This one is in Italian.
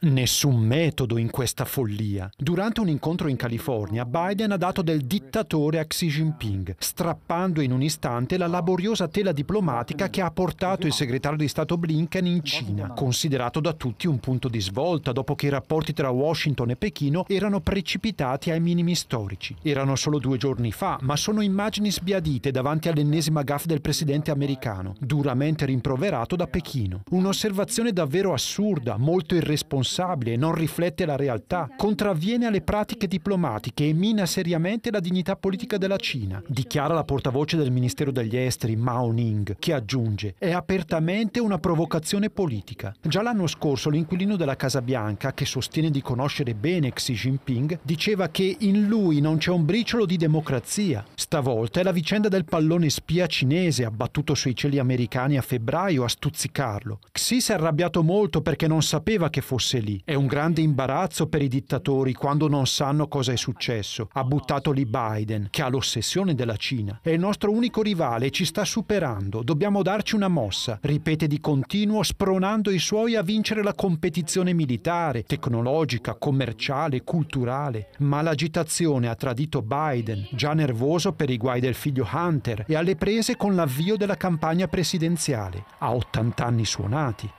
Nessun metodo in questa follia. Durante un incontro in California, Biden ha dato del dittatore a Xi Jinping, strappando in un istante la laboriosa tela diplomatica che ha portato il segretario di Stato Blinken in Cina, considerato da tutti un punto di svolta dopo che i rapporti tra Washington e Pechino erano precipitati ai minimi storici. Erano solo due giorni fa, ma sono immagini sbiadite davanti all'ennesima gaffe del presidente americano, duramente rimproverato da Pechino. Un'osservazione davvero assurda, molto irresponsabile irresponsabile, non riflette la realtà, contravviene alle pratiche diplomatiche e mina seriamente la dignità politica della Cina, dichiara la portavoce del Ministero degli Esteri Mao Ning, che aggiunge è apertamente una provocazione politica. Già l'anno scorso l'inquilino della Casa Bianca, che sostiene di conoscere bene Xi Jinping, diceva che in lui non c'è un briciolo di democrazia. Stavolta è la vicenda del pallone spia cinese abbattuto sui cieli americani a febbraio a stuzzicarlo. Xi si è arrabbiato molto perché non sapeva che fosse nasce lì. È un grande imbarazzo per i dittatori quando non sanno cosa è successo. Ha buttato lì Biden, che ha l'ossessione della Cina. È il nostro unico rivale e ci sta superando. Dobbiamo darci una mossa, ripete di continuo, spronando i suoi a vincere la competizione militare, tecnologica, commerciale, culturale. Ma l'agitazione ha tradito Biden, già nervoso per i guai del figlio Hunter e alle prese con l'avvio della campagna presidenziale. Ha 80 anni suonati.